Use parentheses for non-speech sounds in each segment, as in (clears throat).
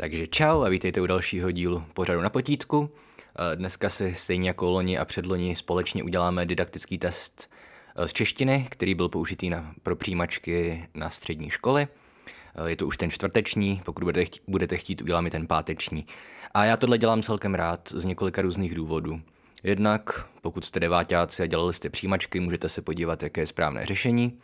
Takže čau a vítejte u dalšího dílu pořadu na potítku. Eh, dneska si stejně jako loni a předloni společně uděláme didaktický test eh, z češtiny, který byl použitý na, pro přijímačky na střední školy. Eh, je to už ten čtvrteční, pokud budete chtít, budete chtít udělám i ten páteční. A já tohle dělám celkem rád z několika různých důvodů. Jednak, pokud jste deváťáci a dělali jste přijímačky, můžete se podívat, jaké je správné řešení.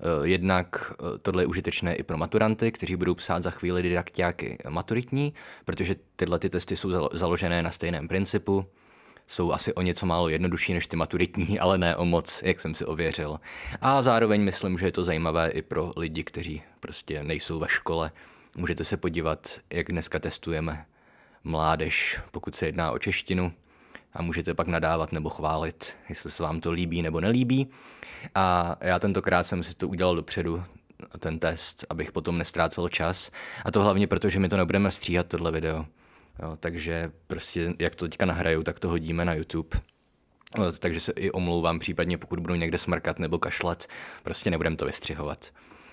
Eh, jednak eh, tohle je užitečné i pro maturanty, kteří budou psát za chvíli didaktiáky maturitní, protože tyhle ty testy jsou založené na stejném principu, jsou asi o něco málo jednodušší než ty maturitní, (laughs) ale ne o moc, jak jsem si ověřil. A zároveň myslím, že je to zajímavé i pro lidi, kteří prostě nejsou ve škole. Můžete se podívat, jak dneska testujeme mládež, pokud se jedná o češtinu a můžete pak nadávat nebo chválit, jestli se vám to líbí nebo nelíbí. A já tentokrát jsem si to udělal dopředu, ten test, abych potom nestrácel čas. A to hlavně proto, že my to nebudeme stříhat, tohle video. Jo, takže prostě, jak to teďka nahraju, tak to hodíme na YouTube. No, takže se i omlouvám, případně pokud budu někde smrkat nebo kašlat, prostě nebudem to vystřihovat.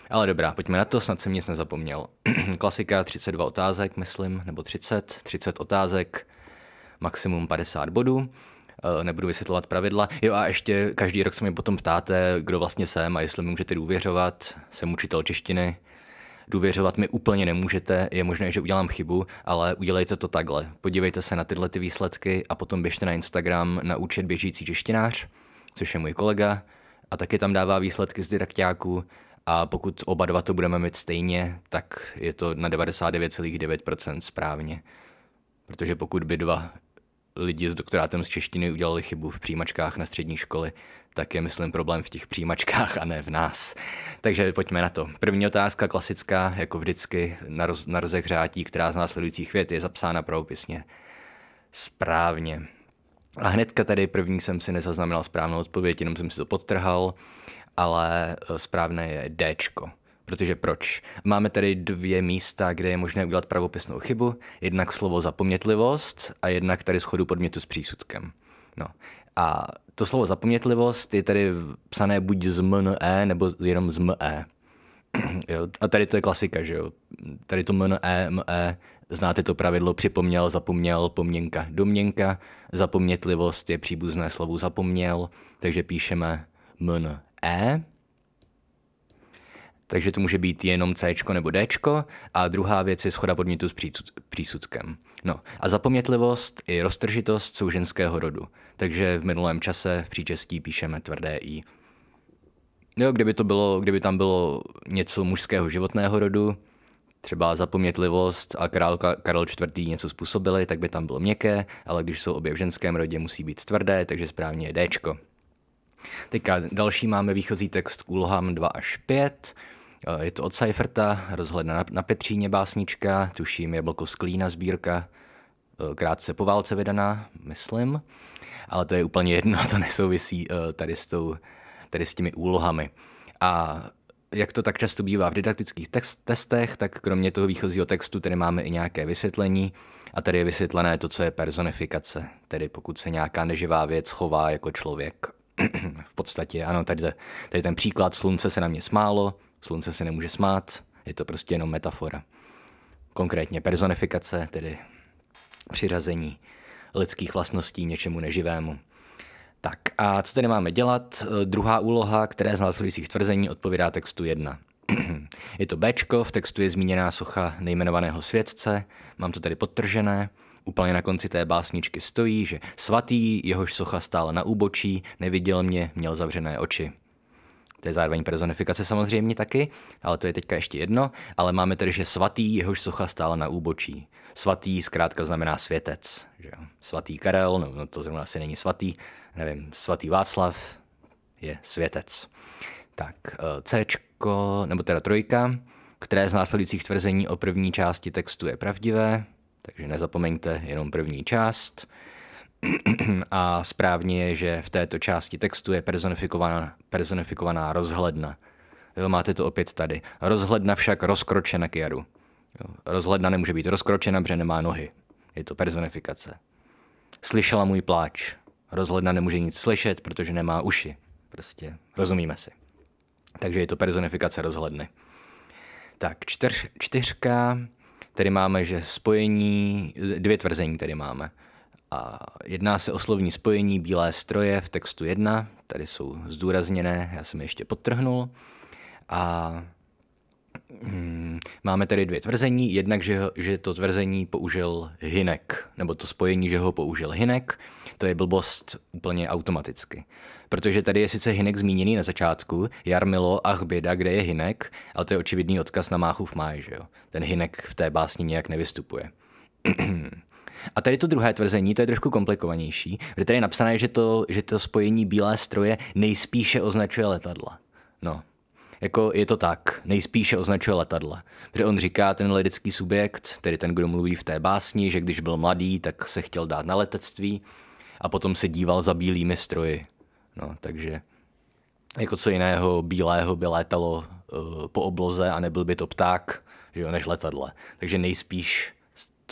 Ale dobrá, pojďme na to, snad jsem nic nezapomněl. (clears throat) Klasika, 32 otázek, myslím, nebo 30, 30 otázek maximum 50 bodů eh, nebudu vysvětlovat pravidla. Jo a ještě každý rok se mi potom ptáte, kdo vlastně jsem a jestli mi můžete důvěřovat. Jsem učitel češtiny. Důvěřovat mi úplně nemůžete, je možné, že udělám chybu, ale udělejte to takhle. Podívejte se na tyhle ty výsledky a potom běžte na Instagram na účet běžící češtinář, což je můj kolega, a taky tam dává výsledky z direktáků a pokud oba dva to budeme mít stejně, tak je to na 99,9% správně. Protože pokud by dva lidi s doktorátem z češtiny udělali chybu v přijímačkách na střední školy, tak je, myslím, problém v těch přijímačkách a ne v nás. Takže pojďme na to. První otázka, klasická, jako vždycky, na, roz, na rozehřátí, která z následujících vět je zapsána pravopisně správně. A hnedka tady první jsem si nezaznamenal správnou odpověď, jenom jsem si to podtrhal, ale eh, správné je Dčko. Protože proč? Máme tady dvě místa, kde je možné udělat pravopisnou chybu, jednak slovo zapomnětlivost a jednak tady schodu podmětu s přísudkem. No. A to slovo zapomnětlivost je tady psané buď z MNE nebo jenom z ME. (clears throat) jo? A tady to je klasika, že jo? Tady to MNE, ME, znáte to pravidlo připomněl, zapomněl, pomněnka, domněnka. Zapomnětlivost je příbuzné slovu zapomněl, takže píšeme MNE takže to může být jenom C nebo D. A druhá věc je schoda podmětu s přísudkem. No a zapomnětlivost i roztržitost jsou ženského rodu, takže v minulém čase v příčestí píšeme tvrdé I. Jo, kdyby, to bylo, kdyby tam bylo něco mužského životného rodu, třeba zapomnětlivost a král Karel IV. něco způsobili, tak by tam bylo měkké, ale když jsou obě v ženském rodě, musí být tvrdé, takže správně je D. Teďka další máme výchozí text k úlohám 2 až 5. Eh, je to od Seiferta, rozhledna na Petříně básnička, tuším Jablko z Klína sbírka, eh, krátce po válce vydaná, myslím, ale to je úplně jedno, (laughs) to nesouvisí eh, tady s, tou, tady s těmi úlohami. A jak to tak často bývá v didaktických text, testech, tak kromě toho výchozího textu tady máme i nějaké vysvětlení a tady je vysvětlené to, co je personifikace, tedy pokud se nějaká neživá věc chová jako člověk. (clears throat) v podstatě ano, tady, tady ten příklad slunce se na mě smálo, slunce se nemůže smát, je to prostě jenom metafora. Konkrétně personifikace, tedy přirazení lidských vlastností něčemu neživému. Tak a co tedy máme dělat? Eh, druhá úloha, které z následujících tvrzení odpovídá textu 1. (clears throat) je to Bčko, v textu je zmíněná socha nejmenovaného světce, mám to tady podtržené. Úplně na konci té básničky stojí, že svatý, jehož socha stála na úbočí, neviděl mě, měl zavřené oči. To je zároveň personifikace samozřejmě taky, ale to je teďka ještě jedno. Ale máme tedy, že svatý, jehož socha stála na úbočí. Svatý zkrátka znamená světec. Že jo? Svatý Karel, no, no to zrovna asi není svatý, nevím, svatý Václav je světec. Tak, eh, C, nebo teda trojka, které z následujících tvrzení o první části textu je pravdivé, takže nezapomeňte jenom první část. (clears throat) a správně je, že v této části textu je personifikovaná, personifikovaná rozhledna. Jo, máte to opět tady. Rozhledna však rozkročena k jaru. Jo, rozhledna nemůže být rozkročena, protože nemá nohy. Je to personifikace. Slyšela můj pláč. Rozhledna nemůže nic slyšet, protože nemá uši. Prostě rozumíme si. Takže je to personifikace rozhledny. Tak, čtyř, čtyřka, Tady máme, že spojení, dvě tvrzení tady máme. A jedná se o slovní spojení bílé stroje v textu 1, tady jsou zdůrazněné, já jsem je ještě podtrhnul. A mm, máme tady dvě tvrzení, jednak, že, že to tvrzení použil Hinek, nebo to spojení, že ho použil Hinek, to je blbost úplně automaticky. Protože tady je sice Hinek zmíněný na začátku, Jarmilo, ach běda, kde je Hinek, ale to je očividný odkaz na Máchův máj, že jo. Ten Hinek v té básni nějak nevystupuje. (clears throat) A tady to druhé tvrzení, to je trošku komplikovanější, protože tady je napsané, že to, že to spojení bílé stroje nejspíše označuje letadla. No, jako je to tak, nejspíše označuje letadla. Protože on říká, ten lidský subjekt, tedy ten, kdo mluví v té básni, že když byl mladý, tak se chtěl dát na letectví a potom se díval za bílými stroji. No, takže jako co jiného bílého by létalo uh, po obloze a nebyl by to pták, že jo, než letadle. Takže nejspíš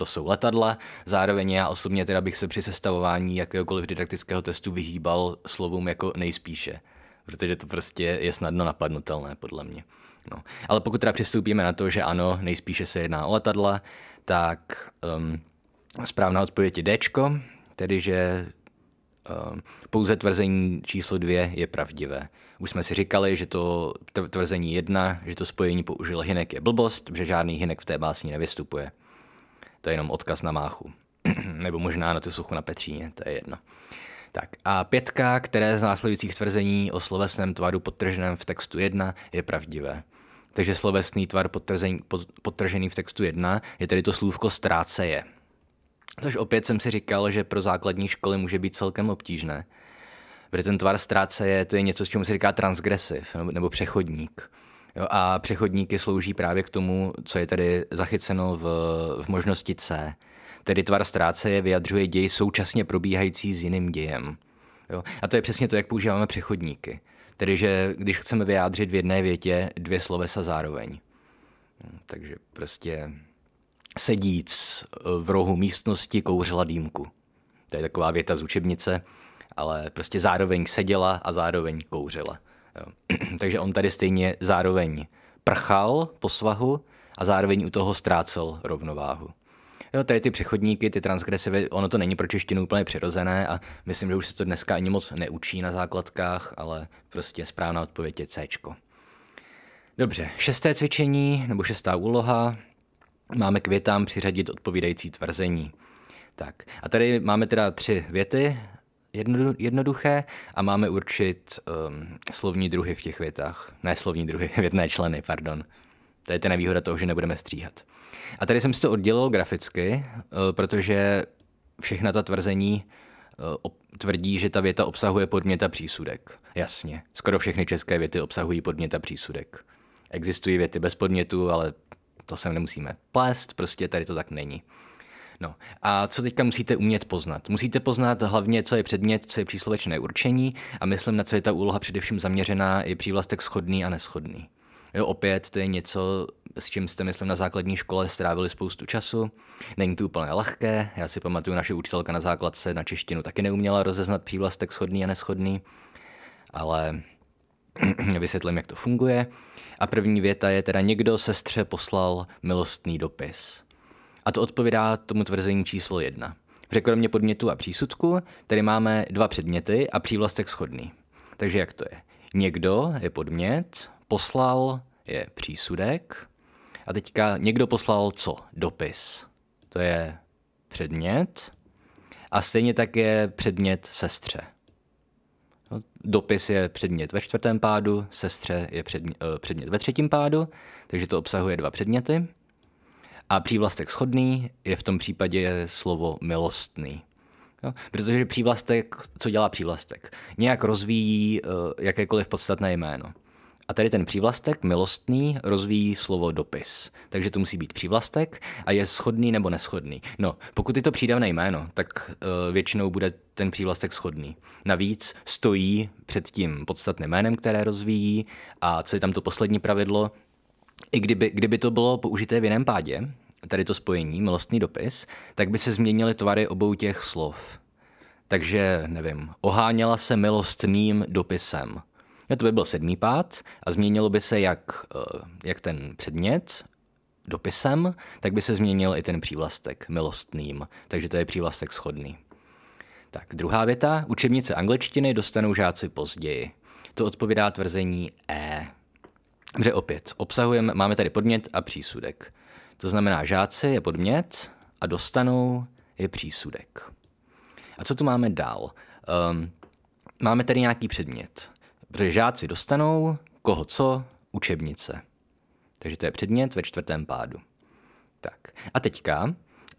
to jsou letadla. Zároveň já osobně teda bych se při sestavování jakéhokoliv didaktického testu vyhýbal slovům jako nejspíše, protože to prostě je snadno napadnutelné podle mě. No. Ale pokud teda přistoupíme na to, že ano, nejspíše se jedná o letadla, tak um, správná odpověď je D, tedy že um, pouze tvrzení číslo dvě je pravdivé. Už jsme si říkali, že to tvrzení jedna, že to spojení použil Hinek je blbost, že žádný Hinek v té básni nevystupuje. To je jenom odkaz na máchu. (clears throat) Nebo možná na tu suchu na Petříně, to je jedno. Tak a pětka, které z následujících tvrzení o slovesném tvaru podtrženém v textu 1 je pravdivé. Takže slovesný tvar podtržený, podtržený v textu 1 je tedy to slůvko ztráce je. Což opět jsem si říkal, že pro základní školy může být celkem obtížné. Protože ten tvar ztráce je, to je něco, s čemu se říká transgresiv nebo přechodník. Jo, a přechodníky slouží právě k tomu, co je tady zachyceno v, v možnosti C. Tedy tvar ztráce vyjadřuje děj současně probíhající s jiným dějem. Jo? A to je přesně to, jak používáme přechodníky. Tedy, že když chceme vyjádřit v jedné větě dvě slovesa zároveň. Takže prostě sedíc v rohu místnosti kouřila dýmku. To je taková věta z učebnice, ale prostě zároveň seděla a zároveň kouřila. (clears throat) Takže on tady stejně zároveň prchal po svahu a zároveň u toho ztrácel rovnováhu. Jo, tady ty přechodníky, ty transgresivy, ono to není pro češtinu úplně přirozené a myslím, že už se to dneska ani moc neučí na základkách, ale prostě správná odpověď je C. Dobře, šesté cvičení nebo šestá úloha. Máme k větám přiřadit odpovídající tvrzení. Tak, a tady máme teda tři věty, jednoduché a máme určit um, slovní druhy v těch větách. Ne slovní druhy, (laughs) větné členy, pardon. To je ta nevýhoda toho, že nebudeme stříhat. A tady jsem si to oddělil graficky, uh, protože všechna ta tvrzení uh, tvrdí, že ta věta obsahuje podmět a přísudek. Jasně, skoro všechny české věty obsahují podmět a přísudek. Existují věty bez podmětu, ale to se nemusíme plést, prostě tady to tak není. No a co teďka musíte umět poznat? Musíte poznat hlavně, co je předmět, co je příslovečné určení a myslím, na co je ta úloha především zaměřená, je přívlastek schodný a neschodný. Jo, opět to je něco, s čím jste, myslím, na základní škole strávili spoustu času. Není to úplně lehké, já si pamatuju, naše učitelka na základce na češtinu taky neuměla rozeznat přívlastek schodný a neschodný, ale (clears throat) vysvětlím, jak to funguje. A první věta je teda někdo sestře poslal milostný dopis. A to odpovídá tomu tvrzení číslo jedna. V kromě podmětu a přísudku tady máme dva předměty a přívlastek schodný. Takže jak to je? Někdo je podmět, poslal je přísudek a teďka někdo poslal co? Dopis. To je předmět a stejně tak je předmět sestře. No, dopis je předmět ve čtvrtém pádu, sestře je eh, předmět ve třetím pádu, takže to obsahuje dva předměty. A přívlastek schodný je v tom případě slovo milostný. Jo? Protože přívlastek, co dělá přívlastek? Nějak rozvíjí uh, jakékoliv podstatné jméno. A tady ten přívlastek, milostný, rozvíjí slovo dopis. Takže to musí být přívlastek a je schodný nebo neschodný. No, pokud je to přídavné jméno, tak uh, většinou bude ten přívlastek schodný. Navíc stojí před tím podstatným jménem, které rozvíjí a co je tam to poslední pravidlo, i kdyby, kdyby to bylo použité v jiném pádě, tady to spojení, milostný dopis, tak by se změnily tvary obou těch slov. Takže, nevím, oháněla se milostným dopisem. No to by byl sedmý pád a změnilo by se jak, eh, jak ten předmět dopisem, tak by se změnil i ten přívlastek milostným, takže to je přívlastek schodný. Tak, druhá věta. Učebnice angličtiny dostanou žáci později. To odpovídá tvrzení E. Že opět obsahujeme, máme tady podmět a přísudek. To znamená, žáci je podmět a dostanou je přísudek. A co tu máme dál? Um, máme tady nějaký předmět. Protože žáci dostanou, koho co, učebnice. Takže to je předmět ve čtvrtém pádu. Tak. A teďka, uh,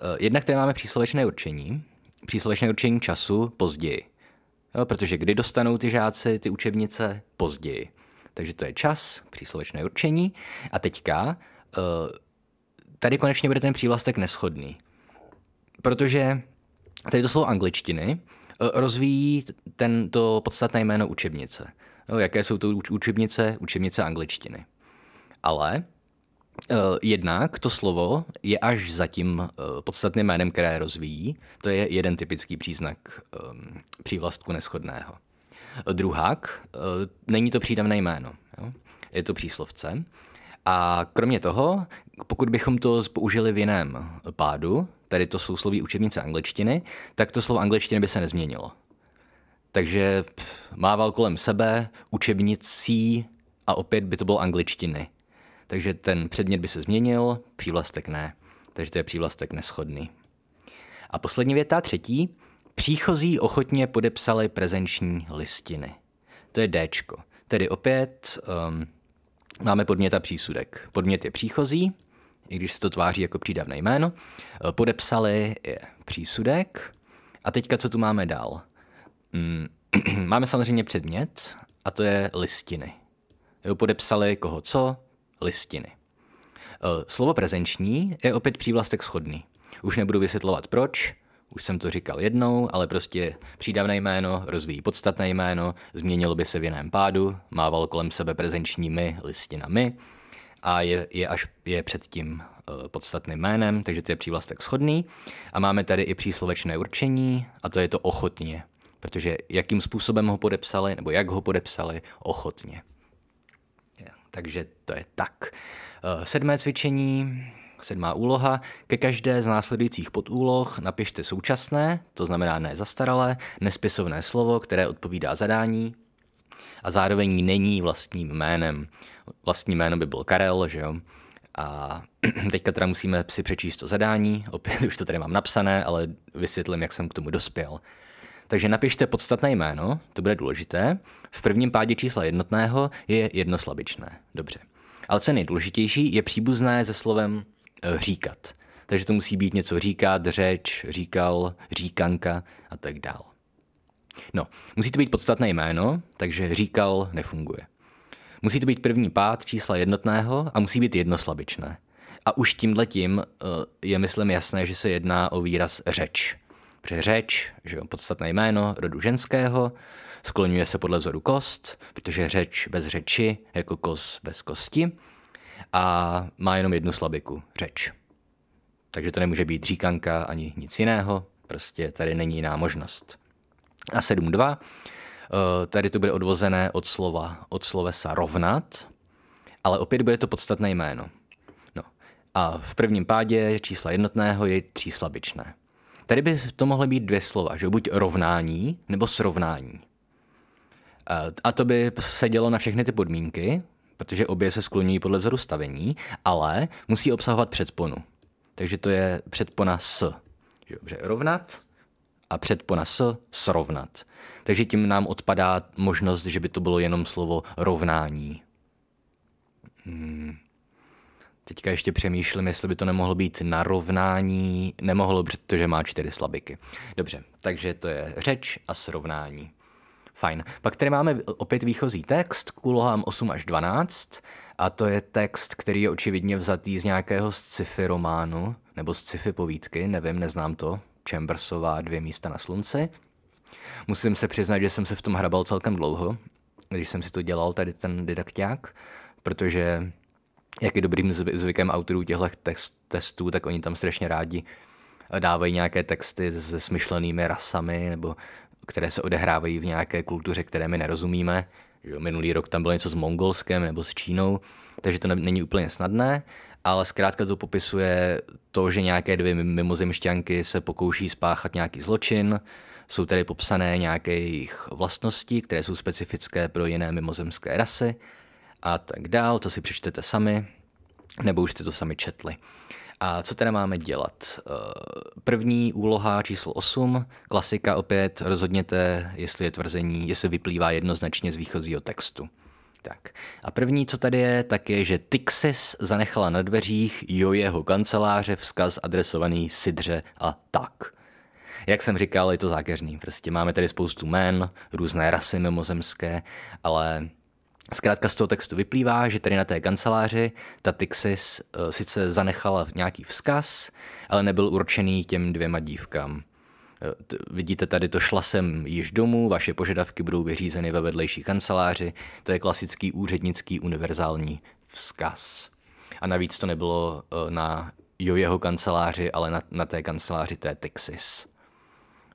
eh, jedna, tady máme příslovečné určení, příslovečné určení času později. Jo, protože kdy dostanou ty žáci ty učebnice? Později. Takže to je čas, příslovečné určení. A teďka eh, tady konečně bude ten přívlastek neschodný. Protože tady to slovo angličtiny eh, rozvíjí tento podstatné jméno učebnice. No, jaké jsou to učebnice? Učebnice angličtiny. Ale eh, Jednak to slovo je až zatím podstatným jménem, které rozvíjí. To je jeden typický příznak um, přívlastku neschodného druhák, eh, není to přídavné jméno, jo? je to příslovce. A kromě toho, pokud bychom to použili v jiném pádu, tady to sloví učebnice angličtiny, tak to slovo angličtiny by se nezměnilo. Takže mával kolem sebe učebnicí a opět by to bylo angličtiny. Takže ten předmět by se změnil, přívlastek ne. Takže to je přívlastek neschodný. A poslední věta, třetí, Příchozí ochotně podepsali prezenční listiny. To je Dčko. Tedy opět um, máme podmět a přísudek. Podmět je příchozí, i když se to tváří jako přídavné jméno. Eh, podepsali je přísudek. A teďka co tu máme dál? Um, (clears throat) máme samozřejmě předmět a to je listiny. Jo, podepsali koho co? Listiny. Eh, slovo prezenční je opět přívlastek schodný. Už nebudu vysvětlovat proč, už jsem to říkal jednou, ale prostě přídavné jméno rozvíjí podstatné jméno, změnilo by se v jiném pádu, mával kolem sebe prezenčními listinami a je, je až je před tím eh, podstatným jménem, takže to je přívlastek schodný. A máme tady i příslovečné určení a to je to ochotně, protože jakým způsobem ho podepsali nebo jak ho podepsali ochotně. Takže to je tak. Eh, sedmé cvičení Sedmá úloha. Ke každé z následujících podúloh napište současné, to znamená ne zastaralé, nespisovné slovo, které odpovídá zadání a zároveň není vlastním jménem. Vlastní jméno by byl Karel, že jo? A (clears throat) teďka teda musíme si přečíst to zadání, opět už to tady mám napsané, ale vysvětlím, jak jsem k tomu dospěl. Takže napište podstatné jméno, to bude důležité. V prvním pádě čísla jednotného je jednoslabičné. Dobře. Ale co je nejdůležitější, je příbuzné se slovem Eh, říkat. Takže to musí být něco říkat, řeč, říkal, říkanka a tak dál. No, musí to být podstatné jméno, takže říkal nefunguje. Musí to být první pád čísla jednotného a musí být jednoslabičné. A už tímhletím eh, je myslím jasné, že se jedná o výraz řeč. Protože řeč, že jo, podstatné jméno rodu ženského, skloňuje se podle vzoru kost, protože řeč bez řeči jako kos bez kosti – a má jenom jednu slabiku, řeč. Takže to nemůže být říkanka ani nic jiného, prostě tady není jiná možnost. A 7.2, eh, tady to bude odvozené od slova, od slovesa rovnat, ale opět bude to podstatné jméno. No. A v prvním pádě čísla jednotného je tříslabičné. Tady by to mohly být dvě slova, že buď rovnání nebo srovnání. Eh, a to by se dělo na všechny ty podmínky, protože obě se skloní podle vzoru stavení, ale musí obsahovat předponu. Takže to je předpona s. Dobře, rovnat a předpona s srovnat. Takže tím nám odpadá možnost, že by to bylo jenom slovo rovnání. Hmm. Teďka ještě přemýšlím, jestli by to nemohlo být narovnání. Nemohlo, protože má čtyři slabiky. Dobře, takže to je řeč a srovnání. Fajn. Pak tady máme opět výchozí text k úlohám 8 až 12 a to je text, který je očividně vzatý z nějakého sci-fi románu nebo sci-fi povídky, nevím, neznám to, Chambersová dvě místa na slunci. Musím se přiznat, že jsem se v tom hrabal celkem dlouho, když jsem si to dělal, tady ten didakták, protože jak je dobrým zvykem autorů těchto testů, tak oni tam strašně rádi dávají nějaké texty se smyšlenými rasami nebo které se odehrávají v nějaké kultuře, které my nerozumíme. Minulý rok tam bylo něco s Mongolskem nebo s Čínou, takže to není úplně snadné, ale zkrátka to popisuje to, že nějaké dvě mimozemšťanky se pokouší spáchat nějaký zločin, jsou tady popsané nějaké jejich vlastnosti, které jsou specifické pro jiné mimozemské rasy a tak dál, to si přečtete sami, nebo už jste to sami četli. A co teda máme dělat? Eh, první úloha číslo 8, klasika opět, rozhodněte, jestli je tvrzení, jestli vyplývá jednoznačně z výchozího textu. Tak. A první, co tady je, tak je, že Tixis zanechala na dveřích jo jeho kanceláře vzkaz adresovaný Sidře a tak. Jak jsem říkal, je to zákeřný. Prostě máme tady spoustu men, různé rasy mimozemské, ale Zkrátka z toho textu vyplývá, že tady na té kanceláři ta Tixis eh, sice zanechala nějaký vzkaz, ale nebyl určený těm dvěma dívkám. Eh, vidíte tady to šla sem již domů, vaše požadavky budou vyřízeny ve vedlejší kanceláři, to je klasický úřednický univerzální vzkaz. A navíc to nebylo eh, na jo jeho kanceláři, ale na, na té kanceláři té Texas.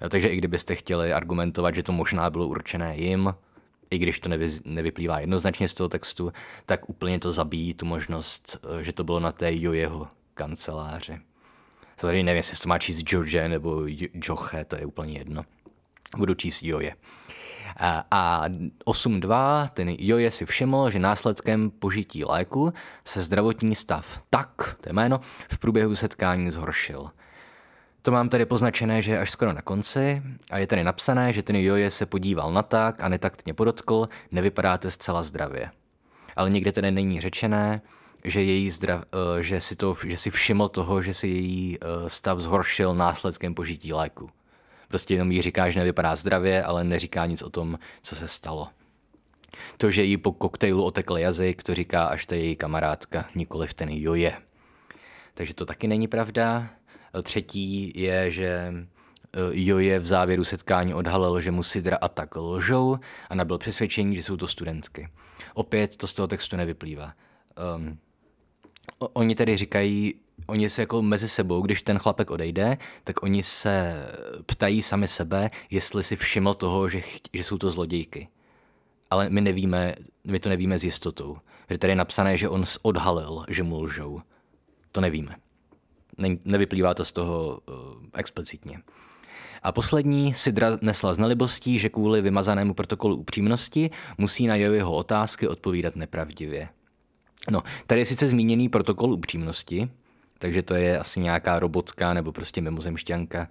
Takže i kdybyste chtěli argumentovat, že to možná bylo určené jim, i když to nevy, nevyplývá jednoznačně z toho textu, tak úplně to zabíjí tu možnost, eh, že to bylo na té jo jeho kanceláři. Tady nevím, jestli to má číst George nebo Joche, to je úplně jedno. Budu číst Joje. A 8.2, ten Joje si všiml, že následkem požití léku se zdravotní stav tak, to je jméno, v průběhu setkání zhoršil. To mám tady poznačené, že je až skoro na konci a je tady napsané, že ten Joje se podíval na tak a netaktně podotkl, nevypadáte zcela zdravě. Ale nikde tady není řečené, že, její zdrav, eh, že, si to, že si všiml toho, že si její eh, stav zhoršil následkem požití léku. Prostě jenom jí říká, že nevypadá zdravě, ale neříká nic o tom, co se stalo. To, že jí po koktejlu otekl jazyk, to říká až ta její kamarádka, nikoliv ten Joje. Takže to taky není pravda. Eh, třetí je, že eh, Jo je v závěru setkání odhalil, že mu Sidra a tak lžou a nabyl přesvědčení, že jsou to studentky. Opět to z toho textu nevyplývá. Um, oni tedy říkají, oni se jako mezi sebou, když ten chlapek odejde, tak oni se ptají sami sebe, jestli si všiml toho, že, že jsou to zlodějky. Ale my nevíme, my to nevíme s jistotou. Že tady je napsané, že on odhalil, že mu lžou. To nevíme ne, nevyplývá to z toho uh, explicitně. A poslední Sidra nesla znalibostí, že kvůli vymazanému protokolu upřímnosti musí na jeho otázky odpovídat nepravdivě. No, tady je sice zmíněný protokol upřímnosti, takže to je asi nějaká robotka nebo prostě mimozemšťanka,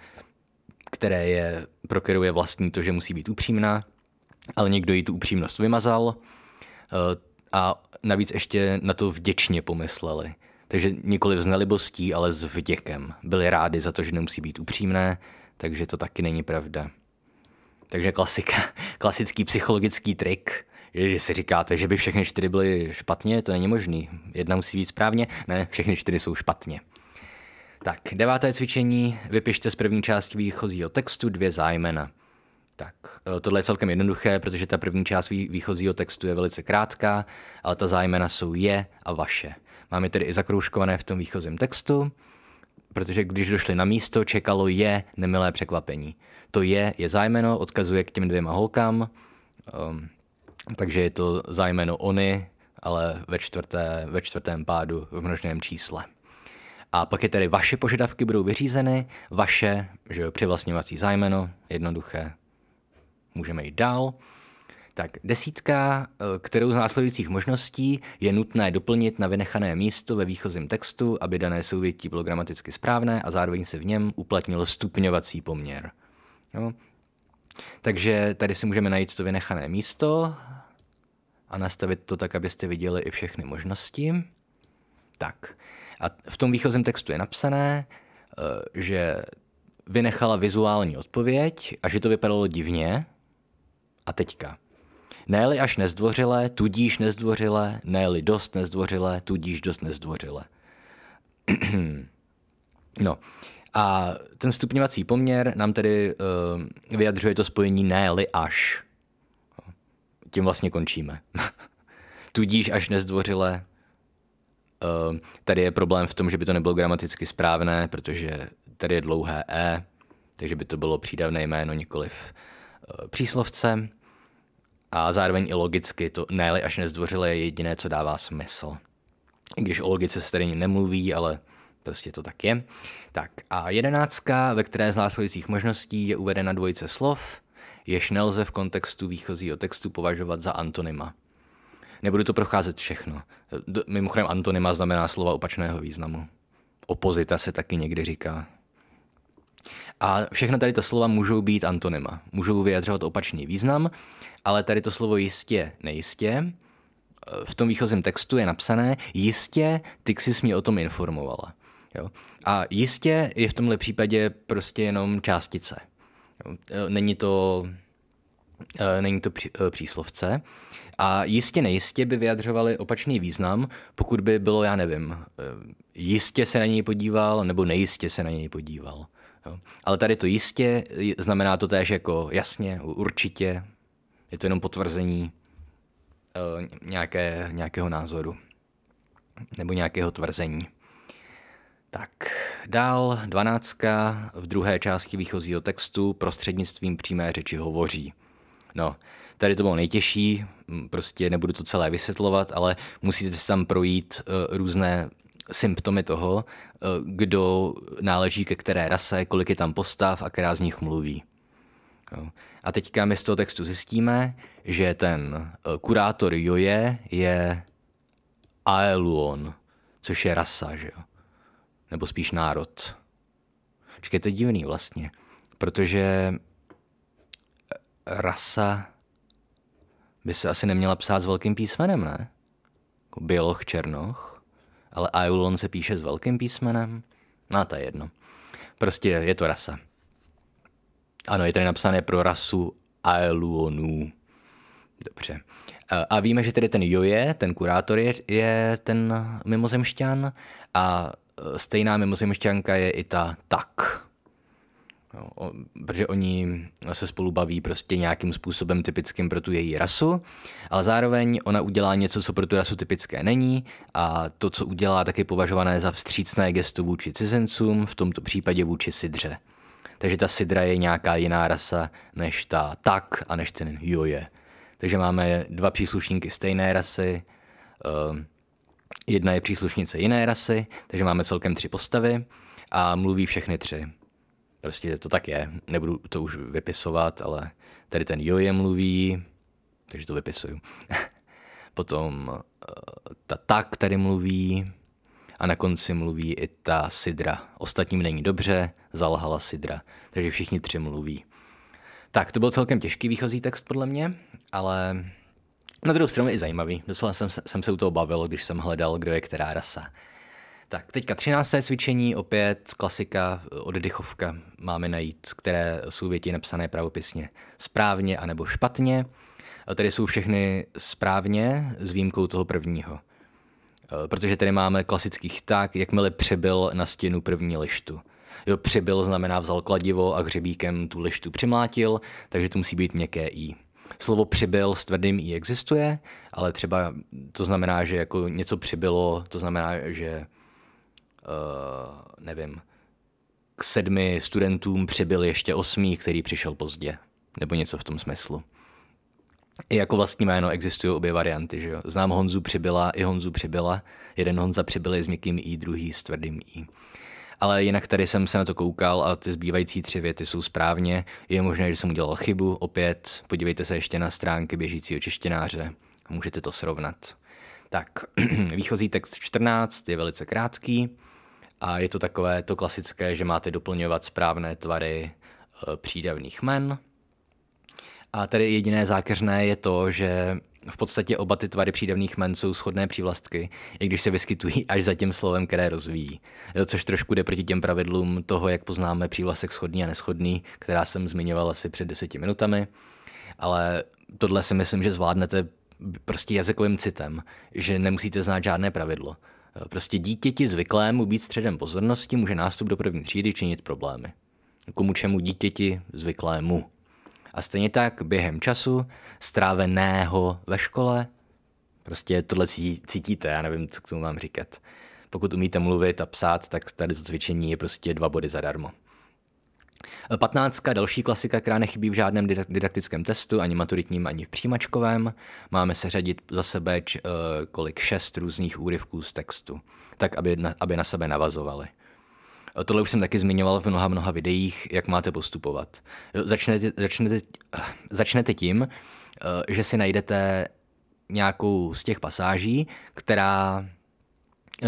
které je, pro kterou je vlastní to, že musí být upřímná, ale někdo jí tu upřímnost vymazal eh, a navíc ještě na to vděčně pomysleli. Takže nikoli s nelibostí, ale s vděkem. Byli rádi za to, že nemusí být upřímné, takže to taky není pravda. Takže klasika, klasický psychologický trik, že si říkáte, že by všechny čtyři byly špatně, to není možný. Jedna musí být správně, ne, všechny čtyři jsou špatně. Tak, deváté cvičení, vypište z první části výchozího textu dvě zájmena. Tak, eh, tohle je celkem jednoduché, protože ta první část výchozího textu je velice krátká, ale ta zájmena jsou je a vaše. Mám je tedy i zakroužkované v tom výchozím textu, protože když došli na místo, čekalo je nemilé překvapení. To je je zájmeno, odkazuje k těm dvěma holkám, um, takže je to zájmeno oni, ale ve, čtvrté, ve čtvrtém pádu v množném čísle. A pak je tedy vaše požadavky budou vyřízeny, vaše, že jo, přivlastňovací zájmeno, jednoduché, můžeme jít dál. Tak desítka, eh, kterou z následujících možností je nutné doplnit na vynechané místo ve výchozím textu, aby dané souvětí bylo gramaticky správné a zároveň se v něm uplatnil stupňovací poměr. Jo? Takže tady si můžeme najít to vynechané místo a nastavit to tak, abyste viděli i všechny možnosti. Tak. A v tom výchozím textu je napsané, eh, že vynechala vizuální odpověď a že to vypadalo divně. A teďka ne až nezdvořilé, tudíž nezdvořilé, ne dost nezdvořilé, tudíž dost nezdvořilé. (clears throat) no, a ten stupňovací poměr nám tedy uh, vyjadřuje to spojení ne až. Tím vlastně končíme. (laughs) tudíž až nezdvořilé, eh, tady je problém v tom, že by to nebylo gramaticky správné, protože tady je dlouhé E, takže by to bylo přídavné jméno nikoliv eh, příslovce a zároveň i logicky to nejle, až nezdvořile je jediné, co dává smysl. I když o logice se tady nemluví, ale prostě to tak je. Tak a jedenáctka, ve které z následujících možností je uvedena dvojice slov, jež nelze v kontextu výchozího textu považovat za antonyma. Nebudu to procházet všechno. Mimochodem antonyma znamená slova opačného významu. Opozita se taky někdy říká. A všechna tady ta slova můžou být antonyma, můžou vyjadřovat opačný význam, ale tady to slovo jistě, nejistě, e, v tom výchozím textu je napsané, jistě Tixis mě o tom informovala. Jo? A jistě je v tomhle případě prostě jenom částice. Jo? E, není to, e, není to příslovce. A jistě nejistě by vyjadřovali opačný význam, pokud by bylo, já nevím, jistě se na něj podíval nebo nejistě se na něj podíval. Jo. Ale tady to jistě znamená to též jako jasně, určitě, je to jenom potvrzení uh, nějaké, nějakého názoru nebo nějakého tvrzení. Tak, dál dvanáctka v druhé části výchozího textu prostřednictvím přímé řeči hovoří. No, tady to bylo nejtěžší, prostě nebudu to celé vysvětlovat, ale musíte si tam projít uh, různé symptomy toho, eh, kdo náleží ke které rase, kolik je tam postav a která z nich mluví. A teďka my z toho textu zjistíme, že ten eh, kurátor Joje je Aeluon, což je rasa, že jo? Nebo spíš národ. Čekaj, je to divný vlastně, protože eh, rasa by se asi neměla psát s velkým písmenem, ne? Jako běloch, černoch ale Aulon se píše s velkým písmenem. No to je jedno. Prostě je to rasa. Ano, je tady napsané pro rasu Aeluonů. Dobře. A víme, že tedy ten Joje, ten kurátor, je, je ten mimozemšťan a e, stejná mimozemšťanka je i ta Tak. Jo, o, protože oni se spolu baví prostě nějakým způsobem typickým pro tu její rasu, ale zároveň ona udělá něco, co pro tu rasu typické není a to, co udělá, tak je považované za vstřícné gesto vůči cizincům, v tomto případě vůči sidře. Takže ta sidra je nějaká jiná rasa než ta tak a než ten joje. Takže máme dva příslušníky stejné rasy, ehm, jedna je příslušnice jiné rasy, takže máme celkem tři postavy a mluví všechny tři. Prostě to tak je. Nebudu to už vypisovat, ale tady ten jo je mluví, takže to vypisuju. (laughs) Potom eh, ta tak tady mluví a na konci mluví i ta sidra. Ostatním není dobře, zalhala sidra. Takže všichni tři mluví. Tak, to byl celkem těžký výchozí text podle mě, ale na druhou stranu i zajímavý. Docela jsem, jsem se u toho bavil, když jsem hledal, kdo je která rasa. Tak, teďka 13. cvičení, opět klasika, oddechovka máme najít, které jsou věti napsané pravopisně správně anebo špatně. Tady jsou všechny správně s výjimkou toho prvního. Eh, protože tady máme klasický tak, jakmile přebyl na stěnu první lištu. Jo, přibyl znamená vzal kladivo a hřebíkem tu lištu přimlátil, takže to musí být měkké i. Slovo přibyl s tvrdým i existuje, ale třeba to znamená, že jako něco přibylo, to znamená, že Eh, nevím, k sedmi studentům přibyl ještě osmý, který přišel pozdě, nebo něco v tom smyslu. I jako vlastní jméno existují obě varianty, že jo? Znám Honzu přibyla i Honzu přibyla. Jeden Honza přibyl je s měkkým i, druhý s tvrdým i. Ale jinak tady jsem se na to koukal a ty zbývající tři věty jsou správně. Je možné, že jsem udělal chybu. Opět podívejte se ještě na stránky běžícího češtináře. Můžete to srovnat. Tak, (clears throat) výchozí text 14 je velice krátký. A je to takové to klasické, že máte doplňovat správné tvary eh, přídavných men. A tady jediné zákeřné je to, že v podstatě oba ty tvary přídavných men jsou shodné přívlastky, i když se vyskytují až za tím slovem, které rozvíjí. Což trošku jde proti těm pravidlům toho, jak poznáme přívlastek shodný a neschodný, která jsem zmiňoval asi před deseti minutami. Ale tohle si myslím, že zvládnete prostě jazykovým citem, že nemusíte znát žádné pravidlo. Prostě dítěti zvyklému být středem pozornosti může nástup do první třídy činit problémy. Komu čemu dítěti zvyklému. A stejně tak během času stráveného ve škole, prostě tohle cítíte, já nevím, co k tomu mám říkat. Pokud umíte mluvit a psát, tak tady to cvičení je prostě dva body zadarmo. Patnáctka, další klasika, která nechybí v žádném didaktickém testu, ani maturitním, ani v přijímačkovém. Máme řadit za sebe č, eh, kolik šest různých úryvků z textu, tak aby na, aby na sebe navazovaly. Eh, tohle už jsem taky zmiňoval v mnoha, mnoha videích, jak máte postupovat. Eh, začnete, začnete, začnete tím, že si najdete nějakou z těch pasáží, která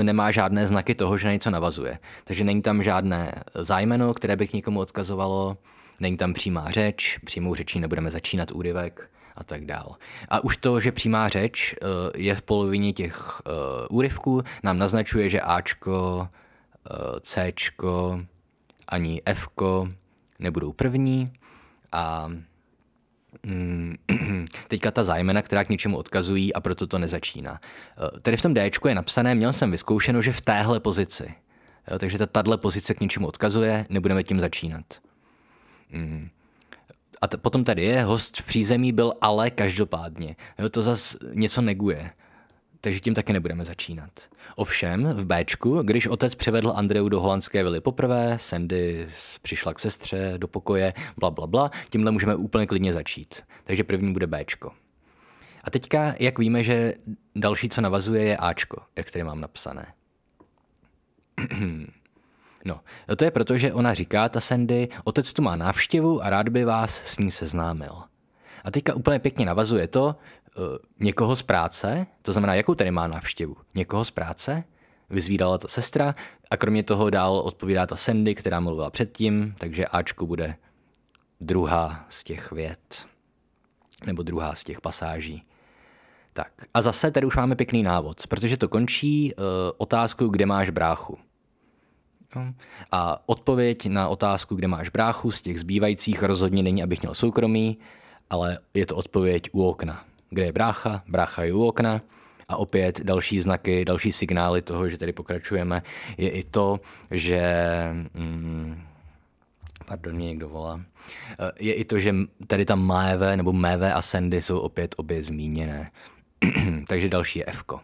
nemá žádné znaky toho, že na něco navazuje. Takže není tam žádné zájmeno, které by k někomu odkazovalo, není tam přímá řeč, přímou řečí nebudeme začínat úryvek a tak dál. A už to, že přímá řeč eh, je v polovině těch eh, úryvků, nám naznačuje, že Ačko, eh, Cčko, ani Fko nebudou první a Mm, (clears throat) teďka ta zájmena, která k něčemu odkazují a proto to nezačíná. Eh, tady v tom D je napsané, měl jsem vyzkoušeno, že v téhle pozici. Jo, eh, takže ta tahle pozice k něčemu odkazuje, nebudeme tím začínat. Mm. A t- potom tady je, host v přízemí byl ale každopádně. Jo, to zas něco neguje takže tím taky nebudeme začínat. Ovšem, v Bčku, když otec přivedl Andreu do holandské vily poprvé, Sandy přišla k sestře do pokoje, bla, bla, bla, tímhle můžeme úplně klidně začít. Takže první bude Bčko. A teďka, jak víme, že další, co navazuje, je Ačko, jak tady mám napsané. (clears throat) No, to je proto, že ona říká, ta Sandy, otec tu má návštěvu a rád by vás s ní seznámil. A teďka úplně pěkně navazuje to, Eh, někoho z práce, to znamená, jakou tady má návštěvu? Někoho z práce, vyzvídala ta sestra a kromě toho dál odpovídá ta Sandy, která mluvila předtím, takže ačku bude druhá z těch vět, nebo druhá z těch pasáží. Tak a zase tady už máme pěkný návod, protože to končí uh, eh, otázku, kde máš bráchu. No, a odpověď na otázku, kde máš bráchu, z těch zbývajících rozhodně není, abych měl soukromý, ale je to odpověď u okna kde je brácha, brácha je u okna, a opět další znaky, další signály toho, že tady pokračujeme, je i to, že... Mm, pardon, mě někdo volá. Eh, je i to, že tady tam Maeve nebo Meve a Sandy jsou opět obě zmíněné. (clears throat) Takže další je Fko.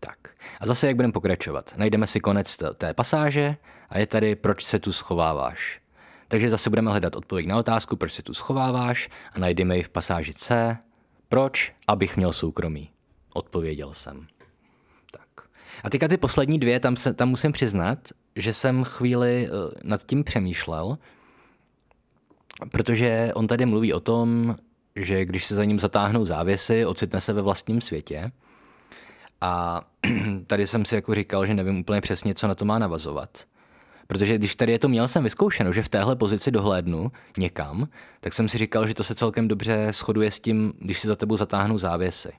Tak. A zase jak budeme pokračovat? Najdeme si konec té pasáže a je tady, proč se tu schováváš. Takže zase budeme hledat odpověď na otázku, proč se tu schováváš a najdeme ji v pasáži C, proč? Abych měl soukromí. Odpověděl jsem. Tak. A teďka ty poslední dvě, tam, se, tam musím přiznat, že jsem chvíli eh, nad tím přemýšlel, protože on tady mluví o tom, že když se za ním zatáhnou závěsy, ocitne se ve vlastním světě. A (clears throat) tady jsem si jako říkal, že nevím úplně přesně, co na to má navazovat. Protože když tady je to měl jsem vyzkoušeno, že v téhle pozici dohlédnu někam, tak jsem si říkal, že to se celkem dobře shoduje s tím, když si za tebou zatáhnu závěsy.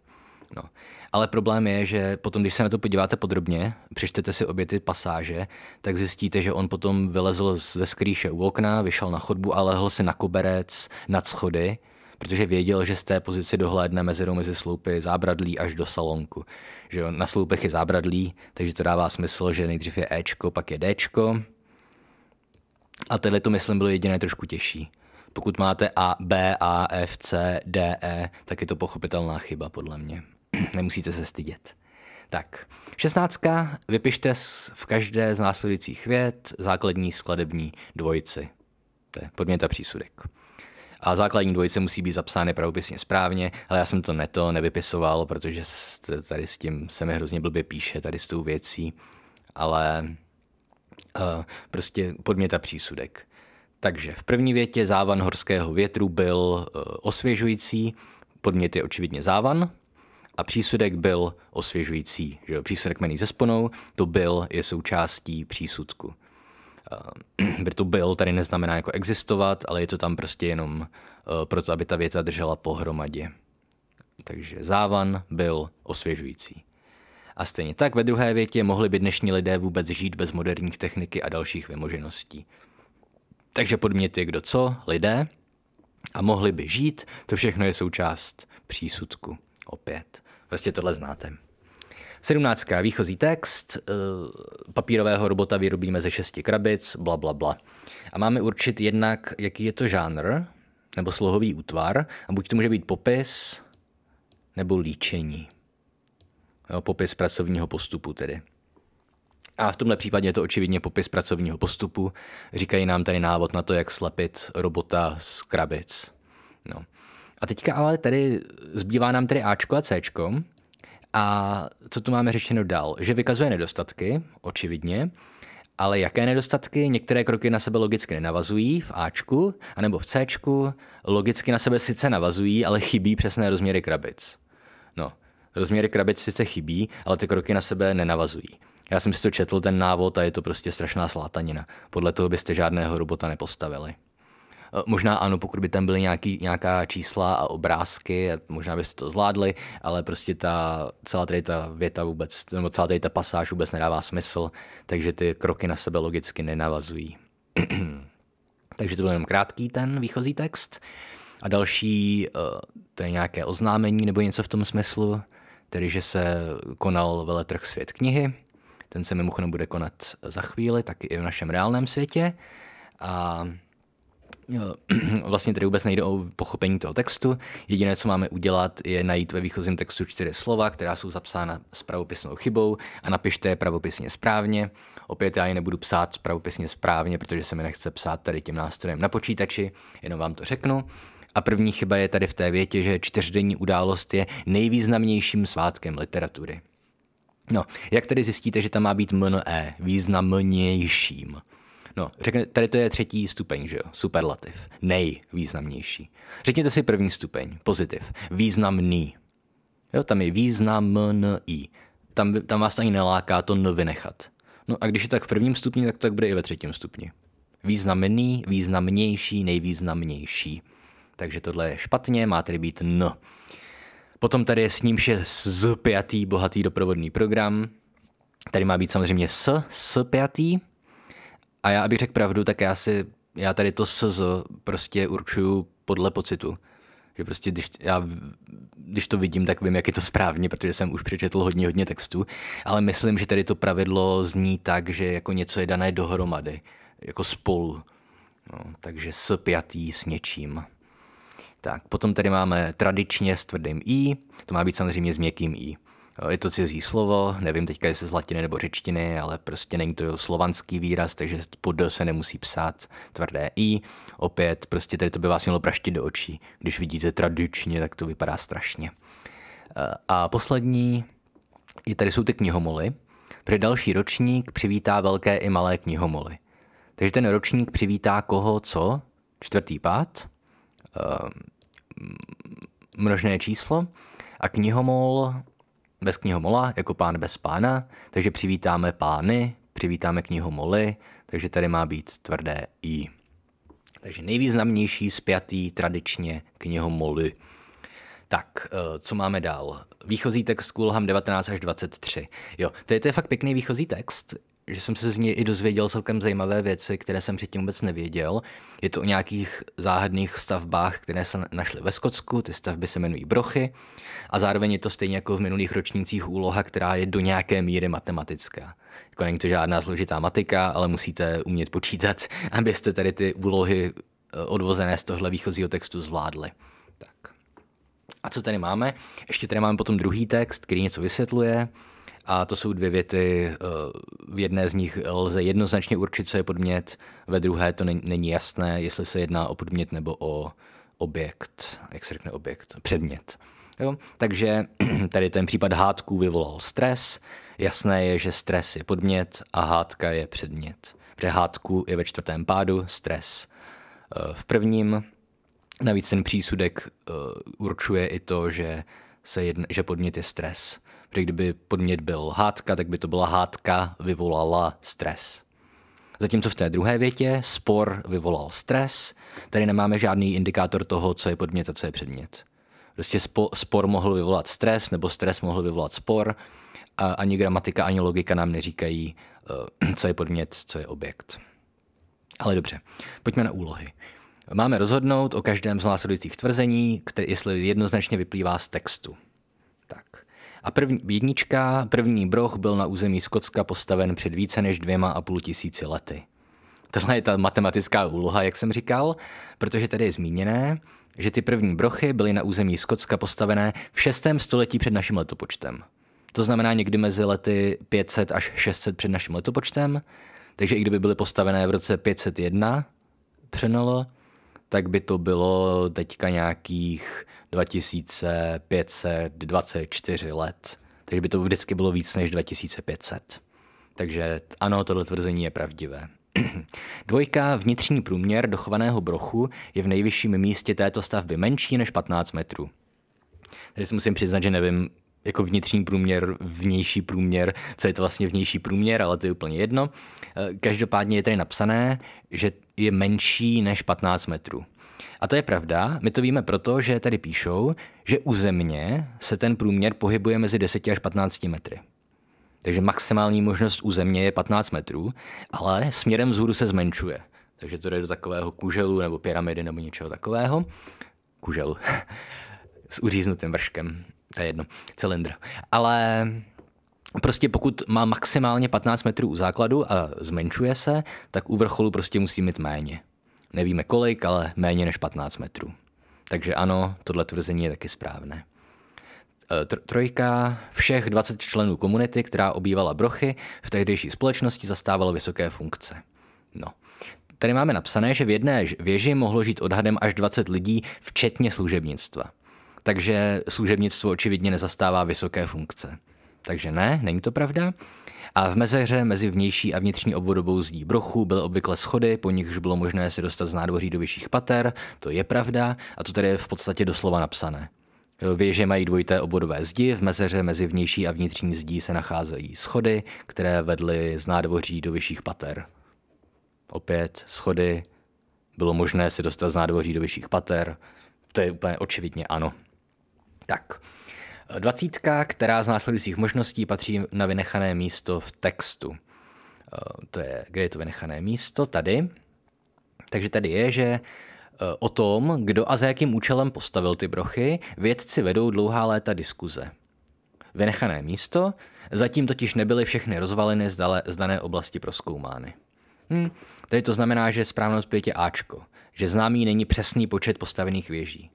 No. Ale problém je, že potom, když se na to podíváte podrobně, přečtete si obě ty pasáže, tak zjistíte, že on potom vylezl ze skrýše u okna, vyšel na chodbu a lehl si na koberec, nad schody, protože věděl, že z té pozici dohlédne mezerou mezi sloupy zábradlí až do salonku. Že on na sloupech je zábradlí, takže to dává smysl, že nejdřív je Ečko, pak je Dčko, a tenhle to, myslím, bylo jediné trošku těžší. Pokud máte A, B, A, F, C, D, E, tak je to pochopitelná chyba, podle mě. (clears throat) Nemusíte se stydět. Tak, šestnáctka, vypište v každé z následujících vět základní skladební dvojici. To je podměta přísudek. A základní dvojice musí být zapsány pravopisně správně, ale já jsem to neto nevypisoval, protože tady s tím se mi hrozně blbě píše, tady s tou věcí, ale prostě podměta přísudek. Takže v první větě závan horského větru byl e, osvěžující, podmět je očividně závan, a přísudek byl osvěžující. Že jo? Přísudek mený ze sponou, to byl je součástí přísudku. Uh, (clears throat) to byl tady neznamená jako existovat, ale je to tam prostě jenom uh, proto, aby ta věta držela pohromadě. Takže závan byl osvěžující. A stejně tak ve druhé větě mohli by dnešní lidé vůbec žít bez moderních techniky a dalších vymožeností. Takže podmět je kdo co, lidé, a mohli by žít, to všechno je součást přísudku. Opět. Vlastně tohle znáte. 17. Výchozí text, eh, papírového robota vyrobíme ze šesti krabic, bla, bla, bla. A máme určit jednak, jaký je to žánr, nebo slohový útvar, a buď to může být popis, nebo líčení. Jo, eh, popis pracovního postupu tedy. A v tomhle případě je to očividně popis pracovního postupu. Říkají nám tady návod na to, jak slepit robota z krabic. No. A teďka ale tady zbývá nám tedy Ačko a Cčko. A co tu máme řečeno dál? Že vykazuje nedostatky, očividně, ale jaké nedostatky? Některé kroky na sebe logicky nenavazují v Ačku, anebo v Cčku. Logicky na sebe sice navazují, ale chybí přesné rozměry krabic. No, Rozměry krabic sice chybí, ale ty kroky na sebe nenavazují. Já jsem si to četl, ten návod, a je to prostě strašná slátanina. Podle toho byste žádného robota nepostavili. Eh, možná ano, pokud by tam byly nějaký, nějaká čísla a obrázky, možná byste to zvládli, ale prostě ta celá tady ta věta vůbec, nebo celá tady ta pasáž vůbec nedává smysl, takže ty kroky na sebe logicky nenavazují. (clears throat) takže to byl jenom krátký ten výchozí text. A další, eh, to je nějaké oznámení nebo něco v tom smyslu tedy že se konal veletrh Svět knihy. Ten se mimochodem bude konat za chvíli, taky i v našem reálném světě. A (clears throat) vlastně tady vůbec nejde o pochopení toho textu. Jediné, co máme udělat, je najít ve výchozím textu čtyři slova, která jsou zapsána s pravopisnou chybou a napište je pravopisně správně. Opět já je nebudu psát pravopisně správně, protože se mi nechce psát tady tím nástrojem na počítači, jenom vám to řeknu. A první chyba je tady v té větě, že čtyřdenní událost je nejvýznamnějším svátkem literatury. No, jak tedy zjistíte, že tam má být mne, významnějším? No, řekne, tady to je třetí stupeň, že jo? Superlativ. Nejvýznamnější. Řekněte si první stupeň, pozitiv. Významný. Jo, tam je významný. Tam, tam vás ani neláká to n vynechat. No a když je tak v prvním stupni, tak to tak bude i ve třetím stupni. Významný, významnější, nejvýznamnější takže tohle je špatně, má tedy být N. Potom tady je s ním je z pětý bohatý doprovodný program. Tady má být samozřejmě s, s pětý. A já, abych řekl pravdu, tak já si, já tady to s prostě určuju podle pocitu. Že prostě, když, já, když to vidím, tak vím, jak je to správně, protože jsem už přečetl hodně, hodně textů, ale myslím, že tady to pravidlo zní tak, že jako něco je dané dohromady, jako spolu. No, takže s pětý s něčím. Tak, potom tady máme tradičně s tvrdým i, to má být samozřejmě s měkkým i. Je to cizí slovo, nevím teďka, jestli z latiny nebo řečtiny, ale prostě není to slovanský výraz, takže pod se nemusí psát tvrdé i. Opět, prostě tady to by vás mělo praštit do očí. Když vidíte tradičně, tak to vypadá strašně. Eh, a poslední, je tady jsou ty knihomoly, protože další ročník přivítá velké i malé knihomoly. Takže ten ročník přivítá koho co? Čtvrtý pád, Eh, množné číslo a knihomol bez knihomola jako pán bez pána, takže přivítáme pány, přivítáme knihomoly, takže tady má být tvrdé i. Takže nejvýznamnější spjatý tradičně knihomoly. Tak, eh, co máme dál? Výchozí text Kulham 19 až 23. Jo, to je, to je fakt pěkný výchozí text že jsem se z ní i dozvěděl celkem zajímavé věci, které jsem předtím vůbec nevěděl. Je to o nějakých záhadných stavbách, které se našly ve Skotsku, ty stavby se jmenují brochy a zároveň je to stejně jako v minulých ročnících úloha, která je do nějaké míry matematická. Jako není to žádná složitá matika, ale musíte umět počítat, (laughs) abyste tady ty úlohy eh, odvozené z tohle výchozího textu zvládli. Tak. A co tady máme? Ještě tady máme potom druhý text, který něco vysvětluje. A to jsou dvě věty, eh, v jedné z nich lze jednoznačně určit, co je podmět, ve druhé to není jasné, jestli se jedná o podmět nebo o objekt, jak se řekne objekt, předmět. Jo? Takže (clears throat) tady ten případ hádků vyvolal stres. Jasné je, že stres je podmět a hádka je předmět. Protože hádku je ve čtvrtém pádu, stres eh, v prvním. Navíc ten přísudek eh, určuje i to, že, se jedn, že podmět je stres protože kdyby podmět byl hádka, tak by to byla hádka vyvolala stres. Zatímco v té druhé větě spor vyvolal stres, tady nemáme žádný indikátor toho, co je podmět a co je předmět. Prostě spor mohl vyvolat stres, nebo stres mohl vyvolat spor, a ani gramatika, ani logika nám neříkají, eh, (clears throat) co je podmět, co je objekt. Ale dobře, pojďme na úlohy. Máme rozhodnout o každém z následujících tvrzení, které, jestli jednoznačně vyplývá z textu. A první jednička, první broch byl na území Skotska postaven před více než dvěma a půl tisíci lety. Tohle je ta matematická úloha, jak jsem říkal, protože tady je zmíněné, že ty první brochy byly na území Skotska postavené v 6. století před naším letopočtem. To znamená někdy mezi lety 500 až 600 před naším letopočtem, takže i kdyby byly postavené v roce 501 přenalo, tak by to bylo teďka nějakých 2524 let, takže by to vždycky bylo víc než 2500. Takže ano, tohle tvrzení je pravdivé. (clears throat) Dvojka, vnitřní průměr dochovaného brochu je v nejvyšším místě této stavby menší než 15 metrů. Tady si musím přiznat, že nevím, jako vnitřní průměr, vnější průměr, co je to vlastně vnější průměr, ale to je úplně jedno. Každopádně je tady napsané, že je menší než 15 metrů. A to je pravda, my to víme proto, že tady píšou, že u země se ten průměr pohybuje mezi 10 až 15 metry. Takže maximální možnost u země je 15 metrů, ale směrem vzhůru se zmenšuje. Takže to jde do takového kuželu nebo pyramidy nebo něčeho takového. Kuželu. (laughs) S uříznutým vrškem. To je jedno. Cylindr. Ale prostě pokud má maximálně 15 metrů u základu a zmenšuje se, tak u vrcholu prostě musí mít méně. Nevíme kolik, ale méně než 15 metrů. Takže ano, tohle tvrzení je taky správné. E, trojka všech 20 členů komunity, která obývala brochy, v tehdejší společnosti zastávalo vysoké funkce. No. Tady máme napsané, že v jedné věži mohlo žít odhadem až 20 lidí, včetně služebnictva. Takže služebnictvo očividně nezastává vysoké funkce. Takže ne, není to pravda. A v mezeře mezi vnější a vnitřní obvodovou zdí brochu byly obvykle schody, po nichž bylo možné se dostat z nádvoří do vyšších pater, to je pravda, a to tady je v podstatě doslova napsané. Věže mají dvojité obodové zdi, v mezeře mezi vnější a vnitřní zdí se nacházejí schody, které vedly z nádvoří do vyšších pater. Opět schody, bylo možné se dostat z nádvoří do vyšších pater, to je úplně očividně ano. Tak, Dvacítka, která z následujících možností patří na vynechané místo v textu. Eh, to je, kde je to vynechané místo? Tady. Takže tady je, že eh, o tom, kdo a za jakým účelem postavil ty brochy, vědci vedou dlouhá léta diskuze. Vynechané místo, zatím totiž nebyly všechny rozvaliny z, dale, z dané oblasti proskoumány. Hm, tedy to znamená, že je správnou Ačko, že známý není přesný počet postavených věží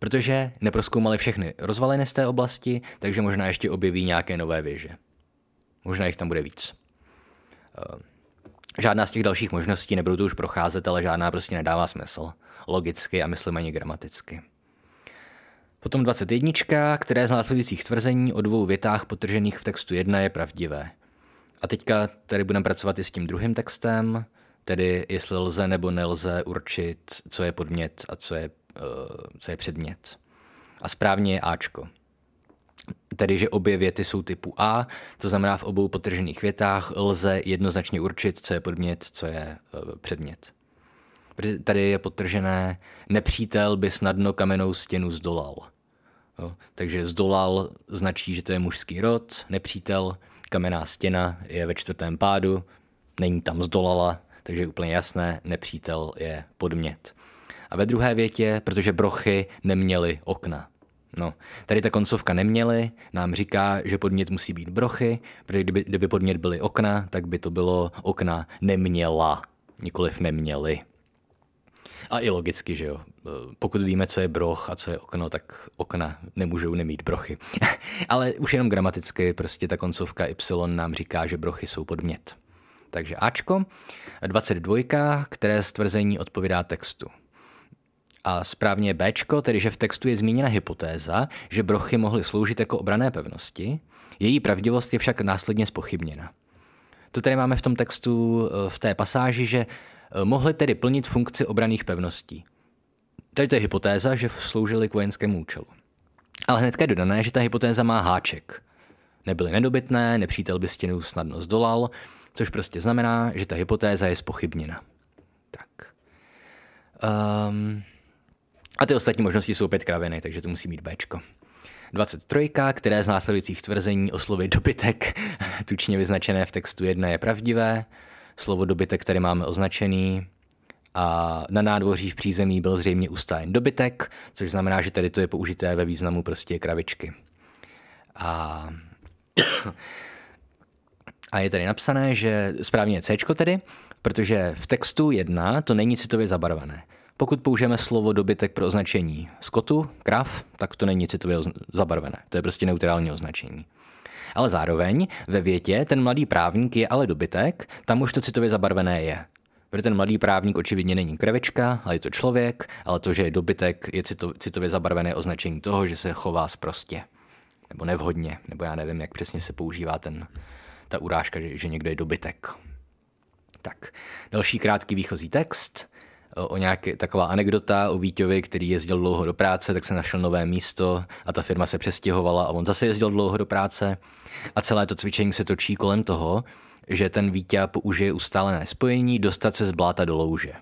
protože neproskoumali všechny rozvaliny z té oblasti, takže možná ještě objeví nějaké nové věže. Možná jich tam bude víc. Eh, žádná z těch dalších možností nebudu to už procházet, ale žádná prostě nedává smysl. Logicky a myslím ani gramaticky. Potom 21, které z následujících tvrzení o dvou větách potržených v textu 1 je pravdivé. A teďka tady budeme pracovat i s tím druhým textem, tedy jestli lze nebo nelze určit, co je podmět a co je co je předmět. A správně je Ačko. Tedy, že obě věty jsou typu A, to znamená v obou potržených větách lze jednoznačně určit, co je podmět, co je eh, předmět. Tady je potržené, nepřítel by snadno kamennou stěnu zdolal. Jo? Takže zdolal značí, že to je mužský rod, nepřítel, kamenná stěna je ve čtvrtém pádu, není tam zdolala, takže je úplně jasné, nepřítel je podmět. A ve druhé větě, protože brochy neměly okna. No, tady ta koncovka neměly nám říká, že podmět musí být brochy, protože kdyby, kdyby podmět byly okna, tak by to bylo okna neměla, nikoliv neměli. A i logicky, že jo. E, pokud víme, co je broch a co je okno, tak okna nemůžou nemít brochy. (laughs) Ale už jenom gramaticky, prostě ta koncovka Y nám říká, že brochy jsou podmět. Takže Ačko, 22, které stvrzení odpovídá textu a správně je B, tedy že v textu je zmíněna hypotéza, že brochy mohly sloužit jako obrané pevnosti, její pravdivost je však následně spochybněna. To tady máme v tom textu eh, v té pasáži, že eh, mohly tedy plnit funkci obraných pevností. Tady to je hypotéza, že sloužily k vojenskému účelu. Ale hnedka je dodané, že ta hypotéza má háček. Nebyly nedobytné, nepřítel by stěnu snadno zdolal, což prostě znamená, že ta hypotéza je spochybněna. Tak. Um, a ty ostatní možnosti jsou opět kraviny, takže to musí mít Bčko. 23, které z následujících tvrzení o slově dobytek, (laughs) tučně vyznačené v textu 1, je pravdivé. Slovo dobytek tady máme označený. A na nádvoří v přízemí byl zřejmě ustájen dobytek, což znamená, že tady to je použité ve významu prostě kravičky. A (coughs) a je tady napsané, že správně je C tedy, protože v textu 1 to není citově zabarvené. Pokud použijeme slovo dobytek pro označení skotu, krav, tak to není citově zabarvené. To je prostě neutrální označení. Ale zároveň ve větě ten mladý právník je ale dobytek, tam už to citově zabarvené je. Protože ten mladý právník očividně není krevečka, ale je to člověk, ale to, že je dobytek, je cito, citově zabarvené označení toho, že se chová sprostě. Nebo nevhodně, nebo já nevím, jak přesně se používá ten, ta urážka, že, že někdo je dobytek. Tak, další krátký výchozí text – o nějaké, taková anekdota o Víťovi, který jezdil dlouho do práce, tak se našel nové místo a ta firma se přestěhovala a on zase jezdil dlouho do práce a celé to cvičení se točí kolem toho, že ten Vítě použije ustálené spojení dostat se z bláta do louže.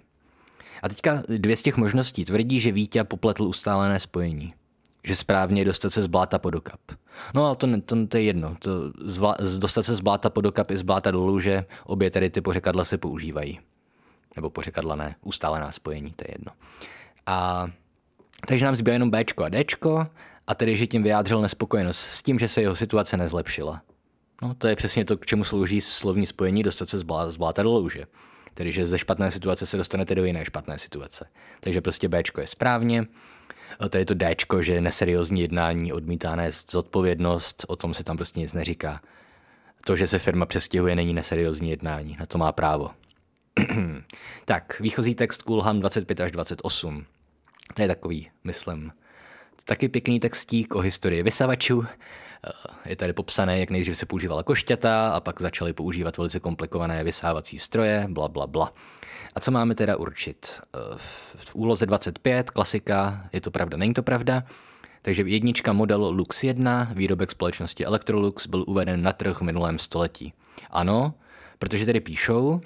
A teďka dvě z těch možností tvrdí, že Vítě popletl ustálené spojení. Že správně je dostat se z bláta pod okap. No ale to, ne, to, to je jedno. To zvla, dostat se z bláta pod okap i z bláta do louže, obě tady ty pořekadla se používají nebo pořekadlané ustálená spojení, to je jedno. A, takže nám zbylo jenom B a D, a tedy, že tím vyjádřil nespokojenost s tím, že se jeho situace nezlepšila. No, to je přesně to, k čemu slouží slovní spojení dostat se z, blá, z bláta do louže. Tedy, že ze špatné situace se dostanete do jiné špatné situace. Takže prostě B je správně, tady to D, že neseriózní jednání, z zodpovědnost, o tom se tam prostě nic neříká. To, že se firma přestěhuje, není neseriózní jednání, na to má právo tak, výchozí text Kulham 25 až 28. To je takový, myslím. Taky pěkný textík o historii vysavačů. Eh, je tady popsané, jak nejdřív se používala košťata a pak začaly používat velice komplikované vysávací stroje, bla, bla, bla. A co máme teda určit? Eh, v úloze 25, klasika, je to pravda, není to pravda. Takže jednička model Lux 1, výrobek společnosti Electrolux, byl uveden na trh v minulém století. Ano, protože tady píšou,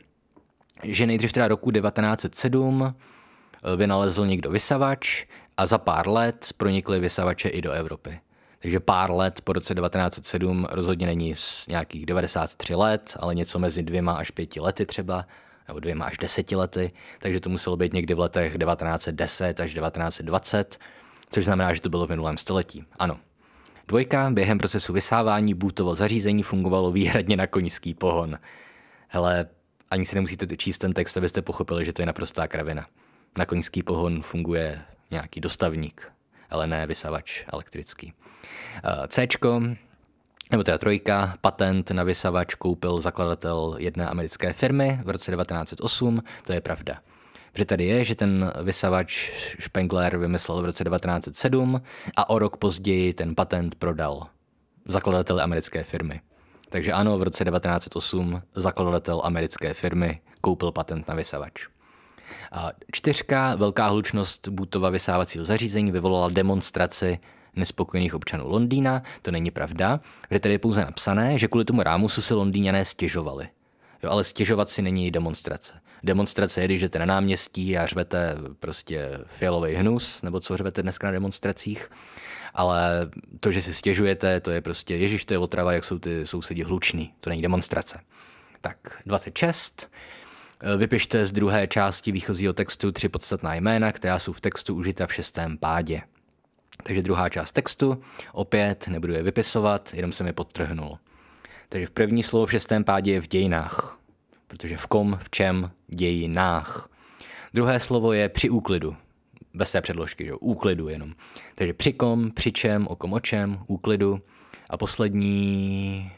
že nejdřív teda roku 1907 eh, vynalezl někdo vysavač a za pár let pronikly vysavače i do Evropy. Takže pár let po roce 1907 rozhodně není z nějakých 93 let, ale něco mezi dvěma až pěti lety třeba, nebo dvěma až deseti lety, takže to muselo být někdy v letech 1910 až 1920, což znamená, že to bylo v minulém století. Ano. Dvojka během procesu vysávání bůtovo zařízení fungovalo výhradně na koňský pohon. Hele, ani si nemusíte číst ten text, abyste pochopili, že to je naprostá kravina. Na koňský pohon funguje nějaký dostavník, ale ne vysavač elektrický. Eh, C, nebo teda trojka, patent na vysavač koupil zakladatel jedné americké firmy v roce 1908, to je pravda. Protože tady je, že ten vysavač Spengler vymyslel v roce 1907 a o rok později ten patent prodal zakladateli americké firmy. Takže ano, v roce 1908 zakladatel americké firmy koupil patent na vysavač. A čtyřka, velká hlučnost Bootova vysávacího zařízení vyvolala demonstraci nespokojených občanů Londýna, to není pravda, kde tady je pouze napsané, že kvůli tomu rámusu se Londýňané stěžovali. Jo, ale stěžovat si není demonstrace. Demonstrace je, když jdete na náměstí a řvete prostě fialový hnus, nebo co řvete dneska na demonstracích ale to, že si stěžujete, to je prostě, ježiš, to je otrava, jak jsou ty sousedi hluční, to není demonstrace. Tak 26. Eh, vypište z druhé části výchozího textu tři podstatná jména, která jsou v textu užita v šestém pádě. Takže druhá část textu, opět nebudu je vypisovat, jenom mi je podtrhnul. Takže v první slovo v šestém pádě je v dějinách, protože v kom, v čem, dějinách. Druhé slovo je při úklidu, bez té předložky, že? úklidu jenom. Takže přikom, přičem, okom, očem, úklidu. A poslední,